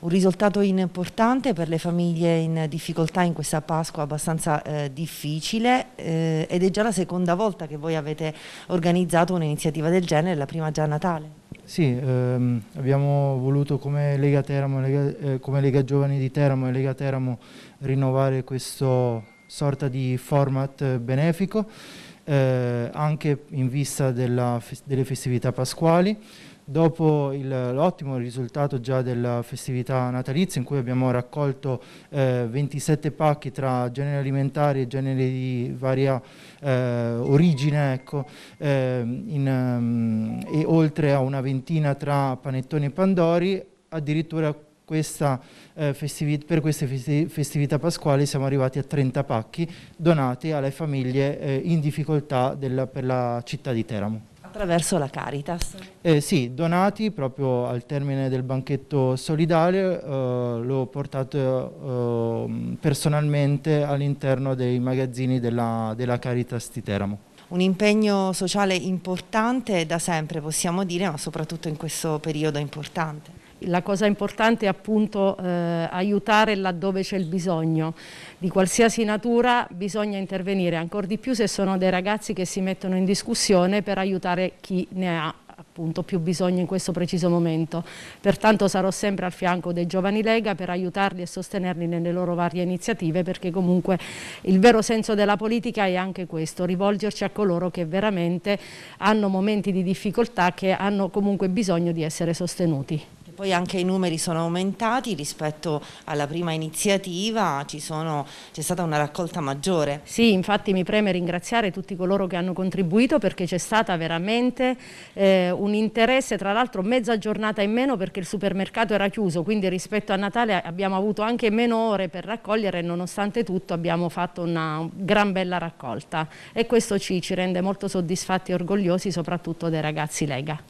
un risultato importante per le famiglie in difficoltà in questa Pasqua abbastanza eh, difficile eh, ed è già la seconda volta che voi avete organizzato un'iniziativa del genere, la prima già a Natale. Sì, ehm, abbiamo voluto come Lega, Teramo, Lega, eh, come Lega Giovani di Teramo e Lega Teramo rinnovare questo sorta di format benefico eh, anche in vista della, delle festività pasquali. Dopo l'ottimo risultato già della festività natalizia in cui abbiamo raccolto eh, 27 pacchi tra generi alimentari e generi di varia eh, origine ecco, ehm, in, um, e oltre a una ventina tra panettoni e pandori, addirittura questa, eh, festività, per queste festività pasquali siamo arrivati a 30 pacchi donati alle famiglie eh, in difficoltà della, per la città di Teramo. Attraverso la Caritas? Eh, sì, donati proprio al termine del banchetto solidale, eh, l'ho portato eh, personalmente all'interno dei magazzini della, della Caritas di Teramo un impegno sociale importante da sempre possiamo dire, ma soprattutto in questo periodo importante. La cosa importante è appunto eh, aiutare laddove c'è il bisogno. Di qualsiasi natura bisogna intervenire, ancora di più se sono dei ragazzi che si mettono in discussione per aiutare chi ne ha appunto più bisogno in questo preciso momento. Pertanto sarò sempre al fianco dei giovani Lega per aiutarli e sostenerli nelle loro varie iniziative perché comunque il vero senso della politica è anche questo, rivolgerci a coloro che veramente hanno momenti di difficoltà che hanno comunque bisogno di essere sostenuti. Poi anche i numeri sono aumentati rispetto alla prima iniziativa, c'è stata una raccolta maggiore. Sì, infatti mi preme ringraziare tutti coloro che hanno contribuito perché c'è stata veramente eh, un interesse, tra l'altro mezza giornata in meno perché il supermercato era chiuso, quindi rispetto a Natale abbiamo avuto anche meno ore per raccogliere e nonostante tutto abbiamo fatto una gran bella raccolta e questo ci, ci rende molto soddisfatti e orgogliosi soprattutto dei ragazzi Lega.